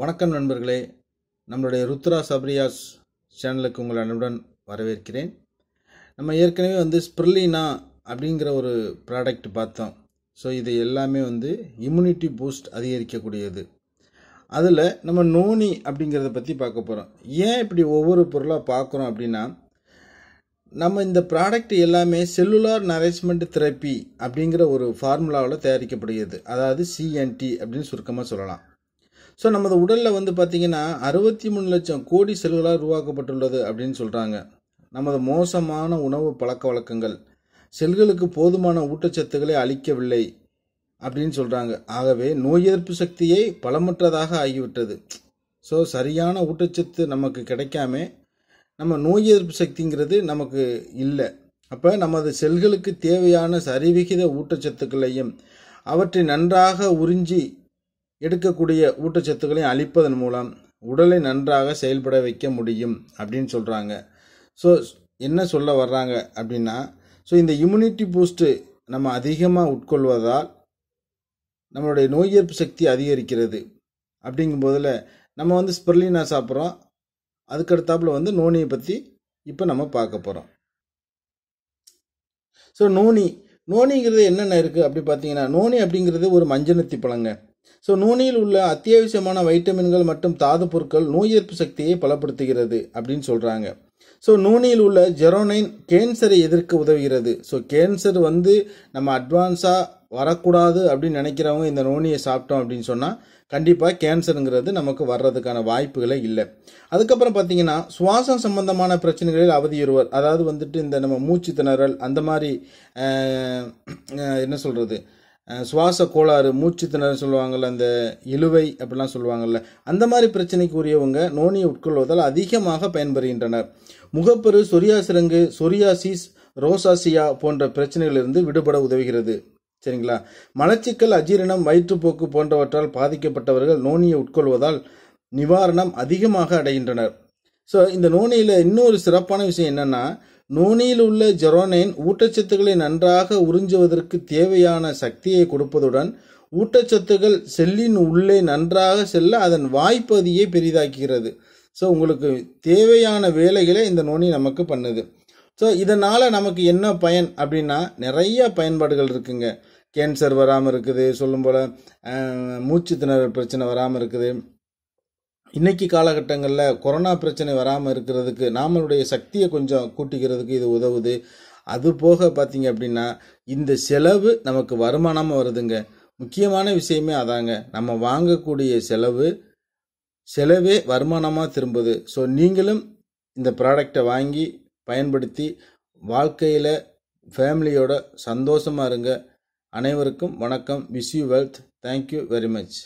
வணக்கம் நண்பர்களே நம்மளுடைய ருத்ரா சப்ரியாஸ் சேனலுக்கு உங்கள் அன்புடன் வரவேற்கிறேன் நம்ம ஏற்கனவே வந்து ஸ்பிர்லினா அப்படிங்கிற ஒரு ப்ராடக்ட் பார்த்தோம் ஸோ இது எல்லாமே வந்து இம்யூனிட்டி பூஸ்ட் அதிகரிக்கக்கூடியது அதில் நம்ம நோனி அப்படிங்கிறத பற்றி பார்க்க போகிறோம் ஏன் இப்படி ஒவ்வொரு பொருளாக பார்க்குறோம் அப்படின்னா நம்ம இந்த ப்ராடக்ட் எல்லாமே செல்லுலார் நரேஜ்மெண்ட் தெரப்பி அப்படிங்கிற ஒரு ஃபார்முலாவில் தயாரிக்கப்படுகிறது அதாவது சிஎன்டி அப்படின்னு சுருக்கமாக சொல்லலாம் ஸோ நமது உடலில் வந்து பார்த்திங்கன்னா அறுபத்தி மூணு லட்சம் கோடி செல்களால் உருவாக்கப்பட்டுள்ளது அப்படின்னு சொல்கிறாங்க நமது மோசமான உணவு பழக்க வழக்கங்கள் செல்களுக்கு போதுமான ஊட்டச்சத்துக்களை அளிக்கவில்லை அப்படின்னு சொல்கிறாங்க ஆகவே நோய் எதிர்ப்பு சக்தியை பலமற்றதாக ஆகிவிட்டது ஸோ சரியான ஊட்டச்சத்து நமக்கு கிடைக்காம நம்ம நோய் எதிர்ப்பு சக்திங்கிறது நமக்கு இல்லை அப்போ நமது செல்களுக்கு தேவையான சரிவிகித ஊட்டச்சத்துக்களையும் அவற்றை நன்றாக உறிஞ்சி எடுக்கக்கூடிய ஊட்டச்சத்துக்களையும் அளிப்பதன் மூலம் உடலை நன்றாக செயல்பட வைக்க முடியும் அப்படின்னு சொல்கிறாங்க ஸோ என்ன சொல்ல வர்றாங்க அப்படின்னா ஸோ இந்த இம்யூனிட்டி பூஸ்ட்டு நம்ம அதிகமாக உட்கொள்வதால் நம்மளுடைய நோய் எதிர்ப்பு சக்தி அதிகரிக்கிறது அப்படிங்கும் போதில் நம்ம வந்து ஸ்பெர்லினா சாப்பிட்றோம் அதுக்கடுத்தாப்புல வந்து நோனியை பற்றி இப்போ நம்ம பார்க்க போகிறோம் ஸோ நோனி நோனிங்கிறது என்னென்ன இருக்குது அப்படி பார்த்தீங்கன்னா நோனி அப்படிங்கிறது ஒரு மஞ்சனத்தி பழங்க ஸோ நூனில் உள்ள அத்தியாவசியமான வைட்டமின்கள் மற்றும் தாது பொருட்கள் நோய் எதிர்ப்பு சக்தியை பலப்படுத்துகிறது அப்படின்னு சொல்கிறாங்க ஸோ நூனில் உள்ள ஜெரோனைன் கேன்சரை எதிர்க்க உதவுகிறது ஸோ கேன்சர் வந்து நம்ம அட்வான்ஸாக வரக்கூடாது அப்படின்னு நினைக்கிறவங்க இந்த நோனியை சாப்பிட்டோம் அப்படின்னு சொன்னால் கண்டிப்பாக கேன்சருங்கிறது நமக்கு வர்றதுக்கான வாய்ப்புகளே இல்லை அதுக்கப்புறம் பார்த்தீங்கன்னா சுவாசம் சம்பந்தமான பிரச்சனைகளில் அவதியுறுவர் அதாவது வந்துட்டு இந்த நம்ம மூச்சு திணறல் அந்த மாதிரி என்ன சொல்கிறது சுவாச கோளாறு மூச்சு திணறு சொல்லுவாங்கள்ல அந்த இழுவை அப்படிலாம் சொல்லுவாங்கள்ல அந்த மாதிரி பிரச்சனைக்குரியவங்க உரியவங்க நோனியை உட்கொள்வதால் அதிகமாக பயன்பெறுகின்றனர் முகப்பெரு சொரியாசிரங்கு சொரியாசிஸ் ரோசாசியா போன்ற பிரச்சனைகளிலிருந்து விடுபட உதவுகிறது சரிங்களா மலச்சிக்கல் அஜீரணம் வயிற்றுப்போக்கு போன்றவற்றால் பாதிக்கப்பட்டவர்கள் நோனியை உட்கொள்வதால் நிவாரணம் அதிகமாக அடைகின்றனர் ஸோ இந்த நோனியில் இன்னொரு சிறப்பான விஷயம் என்னென்னா நூனில் உள்ள ஜெரோனைன் ஊட்டச்சத்துக்களை நன்றாக உறிஞ்சுவதற்கு தேவையான சக்தியை கொடுப்பதுடன் ஊட்டச்சத்துக்கள் செல்லின் உள்ளே நன்றாக செல்ல அதன் வாய்ப்பதியை பெரிதாக்குகிறது ஸோ உங்களுக்கு தேவையான வேலைகளை இந்த நோனி நமக்கு பண்ணுது ஸோ இதனால் நமக்கு என்ன பயன் அப்படின்னா நிறைய பயன்பாடுகள் இருக்குங்க கேன்சர் வராமல் இருக்குது சொல்லும் போல் மூச்சு திணறல் பிரச்சனை வராமல் இருக்குது இன்னைக்கு காலகட்டங்களில் கொரோனா பிரச்சனை வராமல் இருக்கிறதுக்கு நாமளுடைய சக்தியை கொஞ்சம் கூட்டிக்கிறதுக்கு இது உதவுது அது போக பார்த்தீங்க அப்படின்னா இந்த செலவு நமக்கு வருமானமாக வருதுங்க முக்கியமான விஷயமே அதாங்க நம்ம வாங்கக்கூடிய செலவு செலவே வருமானமாக திரும்புது ஸோ நீங்களும் இந்த ப்ராடக்டை வாங்கி பயன்படுத்தி வாழ்க்கையில் ஃபேமிலியோட சந்தோஷமாக இருங்க அனைவருக்கும் வணக்கம் wish you wealth thank you very much